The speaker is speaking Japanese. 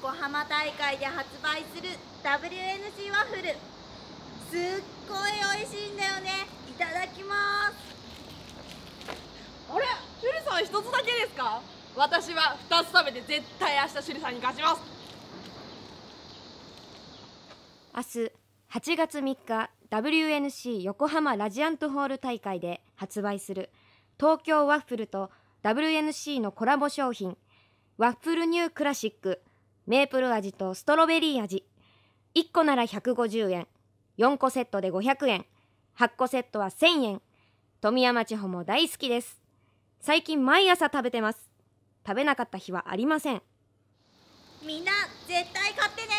横浜大会で発売する WNC ワッフルすっごい美味しいんだよねいただきますあれシュルさん一つだけですか私は二つ食べて絶対明日シュルさんに勝ちます明日8月3日 WNC 横浜ラジアントホール大会で発売する東京ワッフルと WNC のコラボ商品ワッフルニュークラシックメープル味とストロベリー味1個なら150円4個セットで500円8個セットは1000円富山千穂も大好きです最近毎朝食べてます食べなかった日はありませんみんな絶対買ってね